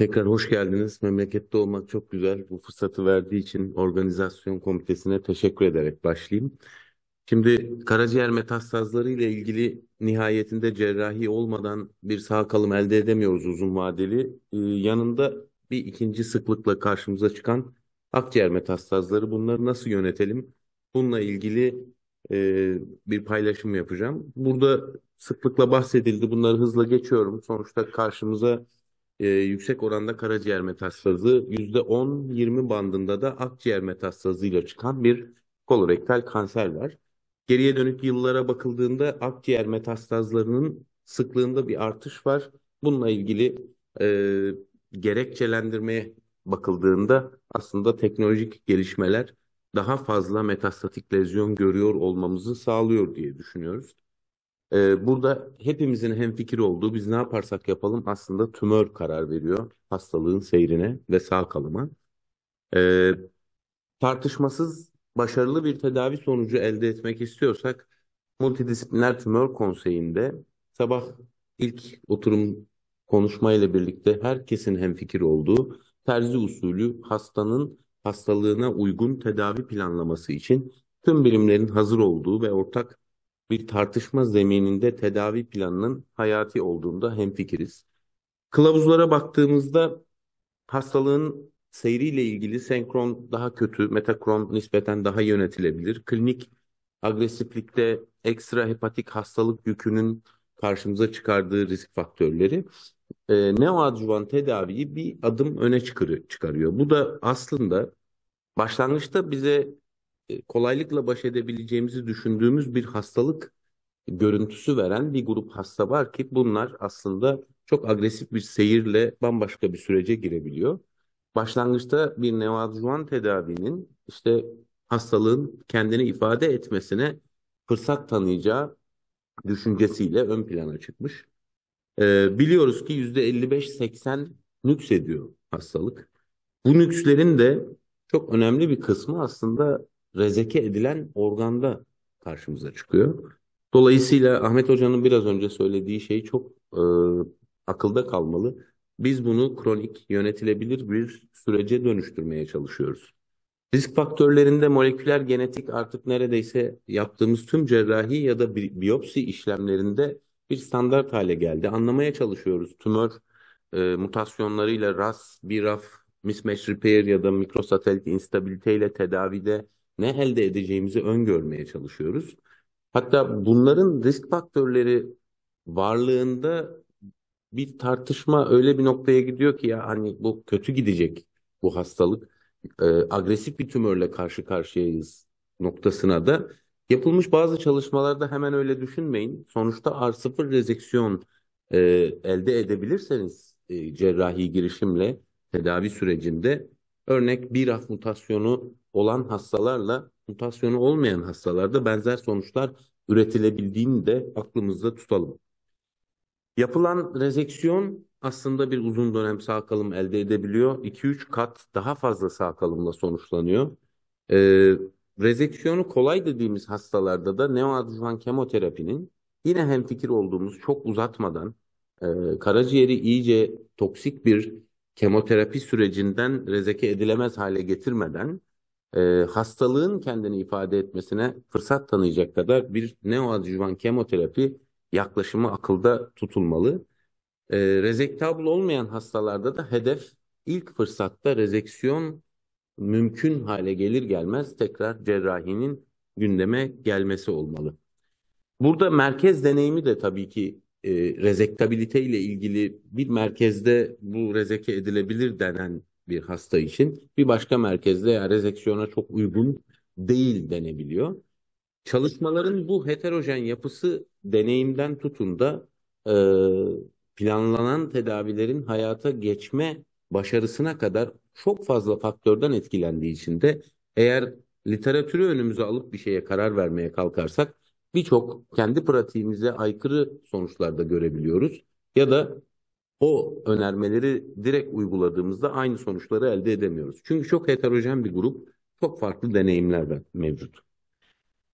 Tekrar hoş geldiniz. Memlekette olmak çok güzel. Bu fırsatı verdiği için organizasyon komitesine teşekkür ederek başlayayım. Şimdi karaciğer metastazları ile ilgili nihayetinde cerrahi olmadan bir sağ kalım elde edemiyoruz uzun vadeli. Ee, yanında bir ikinci sıklıkla karşımıza çıkan akciğer metastazları. Bunları nasıl yönetelim? Bununla ilgili e, bir paylaşım yapacağım. Burada sıklıkla bahsedildi. Bunları hızla geçiyorum. Sonuçta karşımıza e, yüksek oranda karaciğer metastazı, %10-20 bandında da akciğer metastazıyla çıkan bir kolorektal kanser var. Geriye dönük yıllara bakıldığında akciğer metastazlarının sıklığında bir artış var. Bununla ilgili e, gerekçelendirmeye bakıldığında aslında teknolojik gelişmeler daha fazla metastatik lezyon görüyor olmamızı sağlıyor diye düşünüyoruz. Ee, burada hepimizin hem hemfikir olduğu biz ne yaparsak yapalım aslında tümör karar veriyor hastalığın seyrine ve sağ kalıma. Ee, tartışmasız başarılı bir tedavi sonucu elde etmek istiyorsak multidisipliner tümör konseyinde sabah ilk oturum konuşmayla birlikte herkesin hem hemfikir olduğu terzi usulü hastanın hastalığına uygun tedavi planlaması için tüm bilimlerin hazır olduğu ve ortak bir tartışma zemininde tedavi planının hayati olduğunda hemfikiriz. Kılavuzlara baktığımızda hastalığın seyriyle ilgili senkron daha kötü, metakron nispeten daha yönetilebilir. Klinik agresiflikte ekstra hepatik hastalık yükünün karşımıza çıkardığı risk faktörleri e, neoadjuvan tedaviyi bir adım öne çıkarıyor. Bu da aslında başlangıçta bize e, kolaylıkla baş edebileceğimizi düşündüğümüz bir hastalık görüntüsü veren bir grup hasta var ki bunlar aslında çok agresif bir seyirle bambaşka bir sürece girebiliyor. Başlangıçta bir neoadjuvan tedavinin işte hastalığın kendini ifade etmesine fırsat tanıyacağı düşüncesiyle ön plana çıkmış. Ee, biliyoruz ki %55-80 nüks ediyor hastalık. Bu nükslerin de çok önemli bir kısmı aslında rezeke edilen organda karşımıza çıkıyor. Dolayısıyla Ahmet Hoca'nın biraz önce söylediği şey çok e, akılda kalmalı. Biz bunu kronik, yönetilebilir bir sürece dönüştürmeye çalışıyoruz. Risk faktörlerinde moleküler genetik artık neredeyse yaptığımız tüm cerrahi ya da bi biyopsi işlemlerinde bir standart hale geldi. Anlamaya çalışıyoruz tümör e, mutasyonlarıyla RAS, BRAF, mismatch repair ya da mikrosatelit instabiliteyle tedavide ne elde edeceğimizi öngörmeye çalışıyoruz. Hatta bunların risk faktörleri varlığında bir tartışma öyle bir noktaya gidiyor ki ya hani bu kötü gidecek bu hastalık. E, agresif bir tümörle karşı karşıyayız noktasına da yapılmış bazı çalışmalarda hemen öyle düşünmeyin. Sonuçta R0 rezeksiyon e, elde edebilirseniz e, cerrahi girişimle tedavi sürecinde Örnek BRAF mutasyonu olan hastalarla mutasyonu olmayan hastalarda benzer sonuçlar üretilebildiğini de aklımızda tutalım. Yapılan rezeksiyon aslında bir uzun dönem sağ kalım elde edebiliyor. 2-3 kat daha fazla sağ kalımla sonuçlanıyor. Ee, rezeksiyonu kolay dediğimiz hastalarda da neoadjuvan kemoterapinin yine hemfikir olduğumuz çok uzatmadan e, karaciğeri iyice toksik bir kemoterapi sürecinden rezeke edilemez hale getirmeden e, hastalığın kendini ifade etmesine fırsat tanıyacak kadar bir neoadjuvan kemoterapi yaklaşımı akılda tutulmalı. E, rezektabl olmayan hastalarda da hedef ilk fırsatta rezeksiyon mümkün hale gelir gelmez tekrar cerrahinin gündeme gelmesi olmalı. Burada merkez deneyimi de tabii ki e, rezektabilite ile ilgili bir merkezde bu rezeke edilebilir denen bir hasta için bir başka merkezde ya rezeksiyona çok uygun değil denebiliyor. Çalışmaların bu heterojen yapısı deneyimden tutun da e, planlanan tedavilerin hayata geçme başarısına kadar çok fazla faktörden etkilendiği için de eğer literatürü önümüze alıp bir şeye karar vermeye kalkarsak birçok kendi pratiğimize aykırı sonuçlarda görebiliyoruz ya da o önermeleri direkt uyguladığımızda aynı sonuçları elde edemiyoruz. Çünkü çok heterojen bir grup, çok farklı deneyimler mevcut.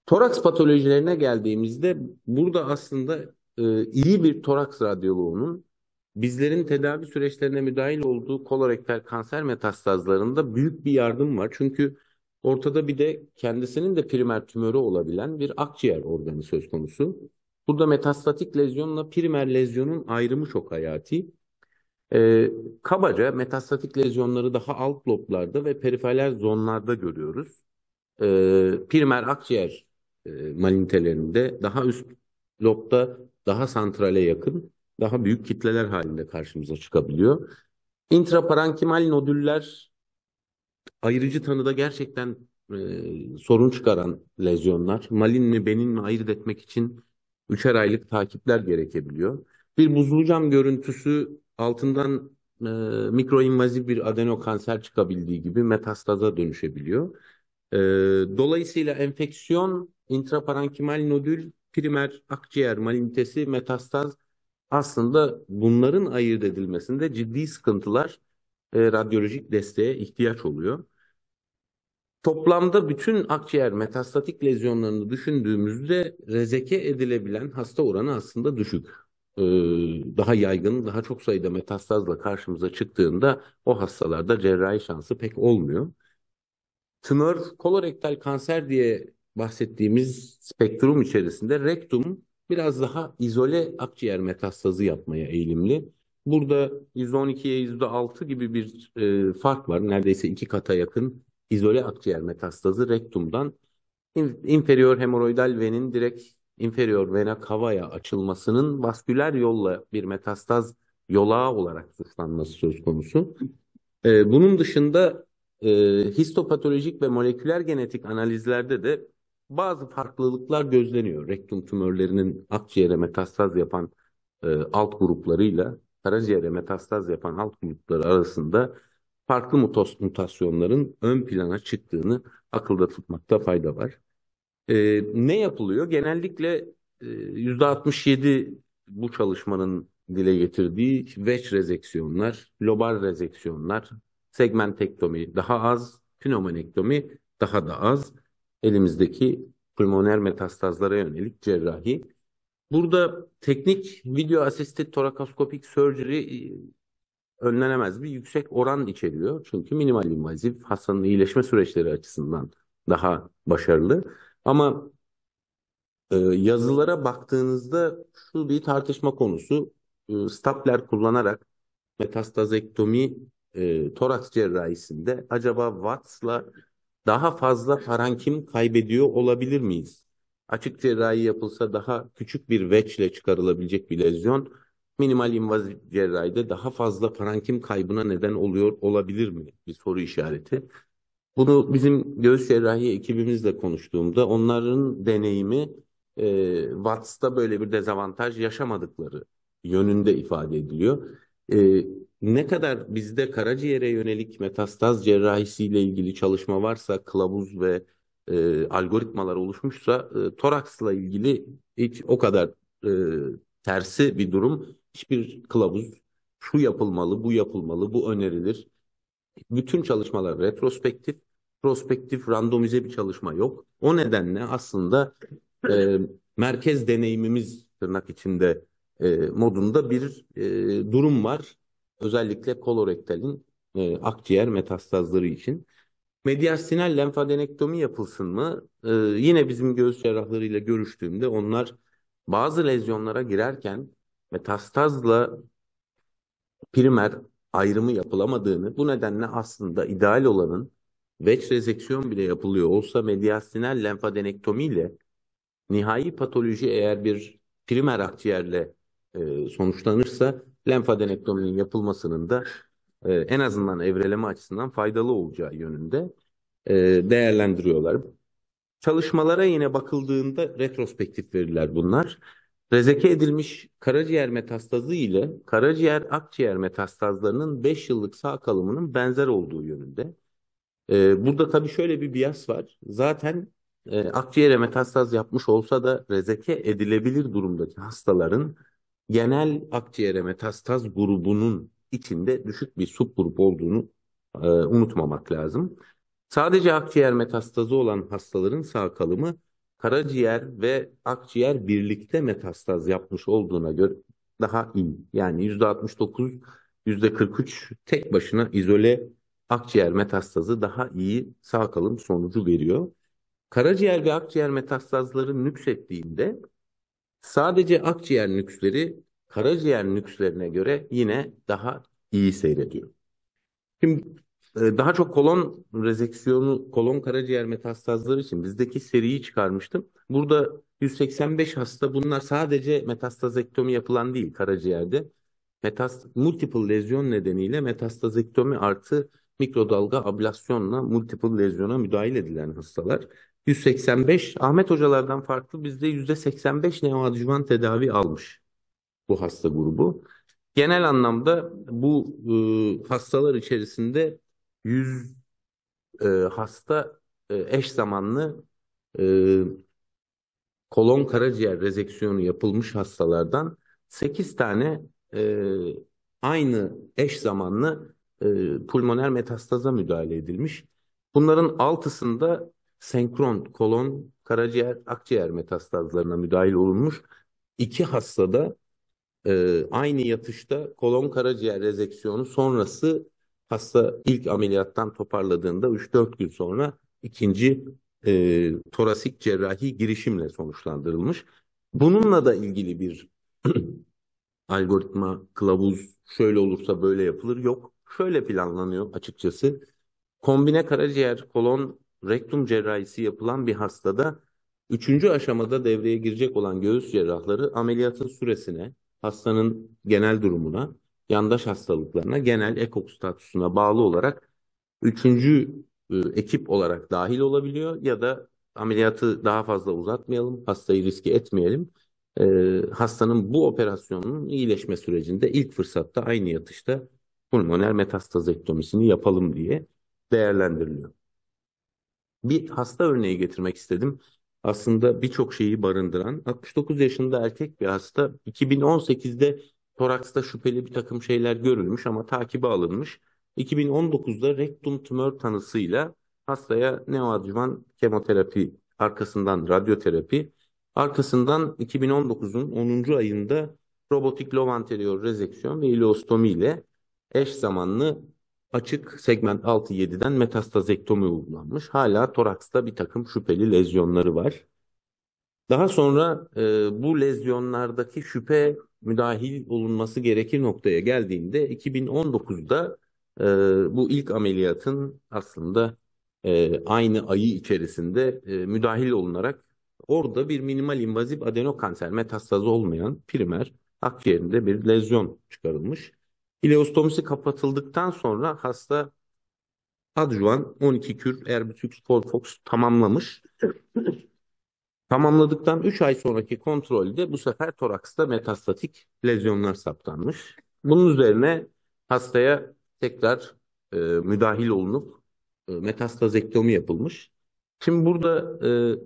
Toraks patolojilerine geldiğimizde burada aslında e, iyi bir toraks radyoloğunun bizlerin tedavi süreçlerine müdahil olduğu kolorektal kanser metastazlarında büyük bir yardım var. Çünkü Ortada bir de kendisinin de primer tümörü olabilen bir akciğer organı söz konusu. Burada metastatik lezyonla primer lezyonun ayrımı çok hayati. Ee, kabaca metastatik lezyonları daha alt loblarda ve periferler zonlarda görüyoruz. Ee, primer akciğer e, malintelerinde daha üst lobda daha santrale yakın, daha büyük kitleler halinde karşımıza çıkabiliyor. İntraparankimal nodüller Ayrıcı tanıda gerçekten e, sorun çıkaran lezyonlar. Malin mi benin mi ayırt etmek için üçer aylık takipler gerekebiliyor. Bir buzlu görüntüsü altından e, mikroinvaziv bir adenokanser çıkabildiği gibi metastaza dönüşebiliyor. E, dolayısıyla enfeksiyon, intraparankimal nodül, primer akciğer malignitesi, metastaz aslında bunların ayırt edilmesinde ciddi sıkıntılar e, radyolojik desteğe ihtiyaç oluyor. Toplamda bütün akciğer metastatik lezyonlarını düşündüğümüzde rezeke edilebilen hasta oranı aslında düşük. Ee, daha yaygın, daha çok sayıda metastazla karşımıza çıktığında o hastalarda cerrahi şansı pek olmuyor. Tınör kolorektal kanser diye bahsettiğimiz spektrum içerisinde rektum biraz daha izole akciğer metastazı yapmaya eğilimli. Burada %12'ye %6 gibi bir e, fark var. Neredeyse iki kata yakın izole akciğer metastazı rektumdan inferior hemoroidal venin direkt inferior vena cava'ya açılmasının vasküler yolla bir metastaz yolağı olarak sıçranması söz konusu. E, bunun dışında e, histopatolojik ve moleküler genetik analizlerde de bazı farklılıklar gözleniyor. Rektum tümörlerinin akciğere metastaz yapan e, alt gruplarıyla karaciğere metastaz yapan halk grupları arasında farklı mutasyonların ön plana çıktığını akılda tutmakta fayda var. E, ne yapılıyor? Genellikle e, %67 bu çalışmanın dile getirdiği veç rezeksiyonlar, lobar rezeksiyonlar, segmentektomi daha az, pneumonektomi daha da az. Elimizdeki pulmoner metastazlara yönelik cerrahi Burada teknik video asistit torakoskopik surgery e, önlenemez bir yüksek oran içeriyor. Çünkü minimal invazif hastanın iyileşme süreçleri açısından daha başarılı. Ama e, yazılara baktığınızda şu bir tartışma konusu. E, stapler kullanarak metastazektomi e, toraks cerrahisinde acaba VATS'la daha fazla parankim kaybediyor olabilir miyiz? Açık cerrahi yapılsa daha küçük bir veçle çıkarılabilecek bir lezyon minimal invaziv cerrahide daha fazla parankim kaybına neden oluyor olabilir mi? Bir soru işareti. Bunu bizim göğüs cerrahi ekibimizle konuştuğumda onların deneyimi e, VATS'ta böyle bir dezavantaj yaşamadıkları yönünde ifade ediliyor. E, ne kadar bizde karaciğere yönelik metastaz cerrahisiyle ilgili çalışma varsa kılavuz ve e, algoritmalar oluşmuşsa e, toraksla ilgili hiç o kadar e, tersi bir durum hiçbir kılavuz şu yapılmalı, bu yapılmalı, bu önerilir. Bütün çalışmalar retrospektif, prospektif, randomize bir çalışma yok. O nedenle aslında e, merkez deneyimimiz tırnak içinde e, modunda bir e, durum var. Özellikle kolorektalin e, akciğer metastazları için. Medyasinal lenfadenektomi yapılsın mı? Ee, yine bizim göğüs cerrahlarıyla görüştüğümde onlar bazı lezyonlara girerken metastazla primer ayrımı yapılamadığını, bu nedenle aslında ideal olanın veç rezeksiyon bile yapılıyor olsa medyasinal lenfadenektomi ile nihai patoloji eğer bir primer akciğerle e, sonuçlanırsa lenfadenektominin yapılmasının da e, en azından evreleme açısından faydalı olacağı yönünde e, değerlendiriyorlar. Çalışmalara yine bakıldığında retrospektif veriler bunlar. Rezeke edilmiş karaciğer metastazı ile karaciğer akciğer metastazlarının 5 yıllık sağ kalımının benzer olduğu yönünde. Ee, burada tabii şöyle bir bias var. Zaten e, akciğere metastaz yapmış olsa da rezeke edilebilir durumdaki hastaların genel akciğere metastaz grubunun içinde düşük bir subgrup olduğunu e, unutmamak lazım. Sadece akciğer metastazı olan hastaların sağ kalımı karaciğer ve akciğer birlikte metastaz yapmış olduğuna göre daha iyi. Yani %69, %43 tek başına izole akciğer metastazı daha iyi sağ kalım sonucu veriyor. Karaciğer ve akciğer metastazları nüksettiğinde sadece akciğer nüksleri karaciğer nükslerine göre yine daha iyi seyrediyor. Şimdi e, daha çok kolon rezeksiyonu, kolon karaciğer metastazları için bizdeki seriyi çıkarmıştım. Burada 185 hasta bunlar sadece metastazektomi yapılan değil karaciğerde. Metast multiple lezyon nedeniyle metastazektomi artı mikrodalga ablasyonla multiple lezyona müdahil edilen hastalar. 185 Ahmet hocalardan farklı bizde %85 neoadjuvan tedavi almış bu hasta grubu. Genel anlamda bu e, hastalar içerisinde 100 e, hasta e, eş zamanlı e, kolon karaciğer rezeksiyonu yapılmış hastalardan 8 tane e, aynı eş zamanlı e, pulmoner metastaza müdahale edilmiş. Bunların altısında senkron kolon, karaciğer, akciğer metastazlarına müdahil olunmuş. İki hastada e, aynı yatışta kolon karaciğer rezeksiyonu sonrası hasta ilk ameliyattan toparladığında 3-4 gün sonra ikinci e, torasik cerrahi girişimle sonuçlandırılmış. Bununla da ilgili bir algoritma, kılavuz şöyle olursa böyle yapılır yok. Şöyle planlanıyor açıkçası. Kombine karaciğer, kolon, rektum cerrahisi yapılan bir hastada üçüncü aşamada devreye girecek olan göğüs cerrahları ameliyatın süresine, hastanın genel durumuna, yandaş hastalıklarına, genel ekok statüsüne bağlı olarak üçüncü e, ekip olarak dahil olabiliyor ya da ameliyatı daha fazla uzatmayalım, hastayı riske etmeyelim. E, hastanın bu operasyonun iyileşme sürecinde ilk fırsatta aynı yatışta pulmoner metastazektomisini yapalım diye değerlendiriliyor. Bir hasta örneği getirmek istedim aslında birçok şeyi barındıran 69 yaşında erkek bir hasta 2018'de toraksta şüpheli bir takım şeyler görülmüş ama takibi alınmış. 2019'da rektum tümör tanısıyla hastaya neoadjuvan kemoterapi arkasından radyoterapi arkasından 2019'un 10. ayında robotik lob anterior rezeksiyon ve ileostomi ile eş zamanlı açık segment 6-7'den metastazektomi uygulanmış. Hala toraksta bir takım şüpheli lezyonları var. Daha sonra e, bu lezyonlardaki şüphe müdahil olunması gerekir noktaya geldiğinde 2019'da e, bu ilk ameliyatın aslında e, aynı ayı içerisinde e, müdahil olunarak orada bir minimal invaziv adenokanser metastazı olmayan primer akciğerinde bir lezyon çıkarılmış. Ileostomisi kapatıldıktan sonra hasta adjuvan 12 kür erbitüks polfox tamamlamış. Tamamladıktan 3 ay sonraki kontrolde bu sefer toraksta metastatik lezyonlar saptanmış. Bunun üzerine hastaya tekrar e, müdahil olunup e, metastazektomi yapılmış. Şimdi burada e,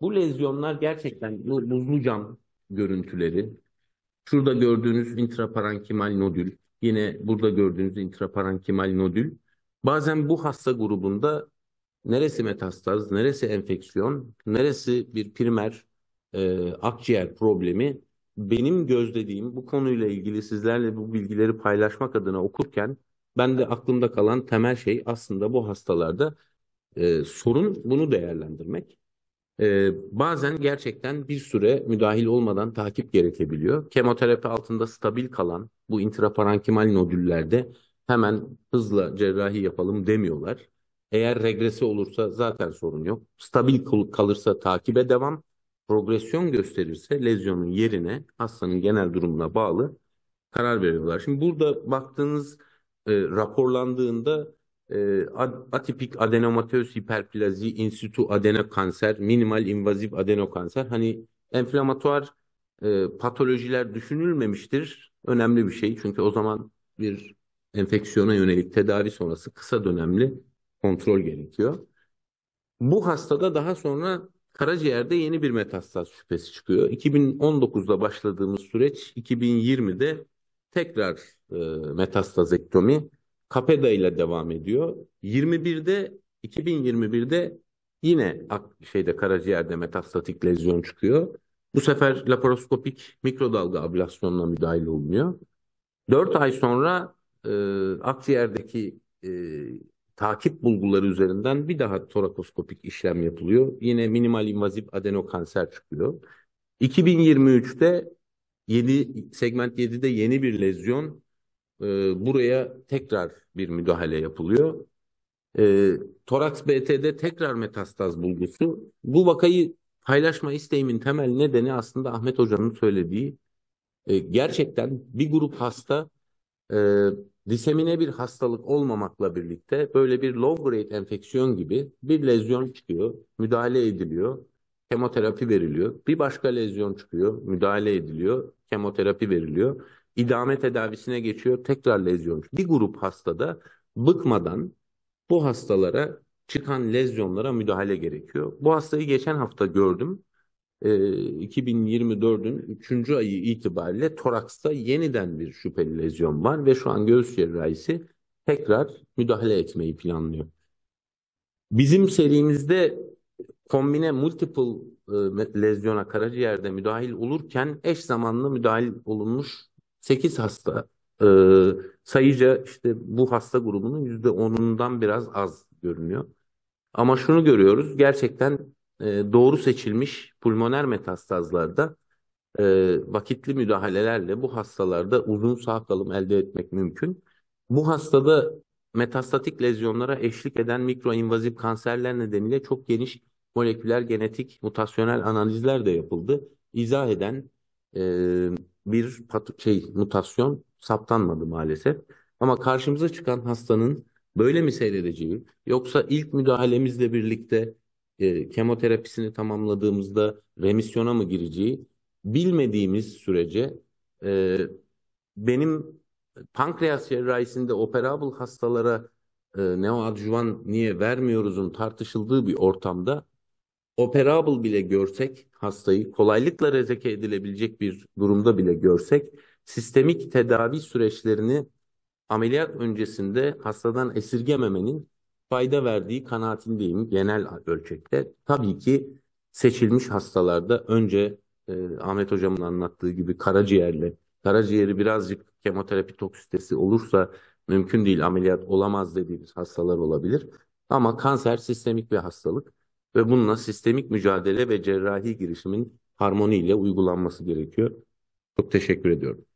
bu lezyonlar gerçekten bu buzlu cam görüntüleri. Şurada gördüğünüz intraparankimal nodül, Yine burada gördüğünüz intraparankimal nodül. Bazen bu hasta grubunda neresi metastaz, neresi enfeksiyon, neresi bir primer e, akciğer problemi benim gözlediğim bu konuyla ilgili sizlerle bu bilgileri paylaşmak adına okurken ben de aklımda kalan temel şey aslında bu hastalarda e, sorun bunu değerlendirmek. Ee, bazen gerçekten bir süre müdahil olmadan takip gerekebiliyor. Kemoterapi altında stabil kalan bu intraparankimal nodüllerde hemen hızla cerrahi yapalım demiyorlar. Eğer regresi olursa zaten sorun yok. Stabil kalırsa takibe devam. Progresyon gösterirse lezyonun yerine hastanın genel durumuna bağlı karar veriyorlar. Şimdi burada baktığınız e, raporlandığında e, atipik adenomatöz hiperplazi in situ adenokanser, minimal invaziv adenokanser. Hani enflamatuar e, patolojiler düşünülmemiştir. Önemli bir şey çünkü o zaman bir enfeksiyona yönelik tedavi sonrası kısa dönemli kontrol gerekiyor. Bu hastada daha sonra karaciğerde yeni bir metastaz şüphesi çıkıyor. 2019'da başladığımız süreç 2020'de tekrar e, metastazektomi Kapeda ile devam ediyor. 21'de 2021'de yine şeyde karaciğerde metastatik lezyon çıkıyor. Bu sefer laparoskopik mikrodalga ablasyonla müdahale olunuyor. 4 ay sonra e, akciğerdeki e, takip bulguları üzerinden bir daha torakoskopik işlem yapılıyor. Yine minimal invazif adenokanser çıkıyor. 2023'te 7 segment 7'de yeni bir lezyon e, buraya tekrar bir müdahale yapılıyor. E, ee, toraks BT'de tekrar metastaz bulgusu. Bu vakayı paylaşma isteğimin temel nedeni aslında Ahmet Hoca'nın söylediği e, gerçekten bir grup hasta e, disemine bir hastalık olmamakla birlikte böyle bir low grade enfeksiyon gibi bir lezyon çıkıyor, müdahale ediliyor, kemoterapi veriliyor. Bir başka lezyon çıkıyor, müdahale ediliyor, kemoterapi veriliyor idame tedavisine geçiyor, tekrar lezyon. Bir grup hastada bıkmadan bu hastalara çıkan lezyonlara müdahale gerekiyor. Bu hastayı geçen hafta gördüm. E, 2024'ün 3. ayı itibariyle toraksta yeniden bir şüpheli lezyon var ve şu an göğüs cerrahisi tekrar müdahale etmeyi planlıyor. Bizim serimizde kombine multiple e, lezyona karaciğerde müdahil olurken eş zamanlı müdahil olunmuş 8 hasta e, sayıca işte bu hasta grubunun %10'undan biraz az görünüyor. Ama şunu görüyoruz gerçekten e, doğru seçilmiş pulmoner metastazlarda e, vakitli müdahalelerle bu hastalarda uzun sağ kalım elde etmek mümkün. Bu hastada metastatik lezyonlara eşlik eden mikroinvazif kanserler nedeniyle çok geniş moleküler genetik mutasyonel analizler de yapıldı. İzah eden e, bir pat şey mutasyon saptanmadı maalesef. Ama karşımıza çıkan hastanın böyle mi seyredeceği yoksa ilk müdahalemizle birlikte e, kemoterapisini tamamladığımızda remisyona mı gireceği bilmediğimiz sürece e, benim pankreas cerrahisinde operable hastalara e, neoadjuvan niye vermiyoruzun tartışıldığı bir ortamda operable bile görsek hastayı kolaylıkla rezeke edilebilecek bir durumda bile görsek sistemik tedavi süreçlerini ameliyat öncesinde hastadan esirgememenin fayda verdiği kanaatindeyim genel ölçekte. Tabii ki seçilmiş hastalarda önce e, Ahmet hocamın anlattığı gibi karaciğerle karaciğeri birazcık kemoterapi toksitesi olursa mümkün değil ameliyat olamaz dediğimiz hastalar olabilir. Ama kanser sistemik bir hastalık ve bununla sistemik mücadele ve cerrahi girişimin harmoniyle uygulanması gerekiyor. Çok teşekkür ediyorum.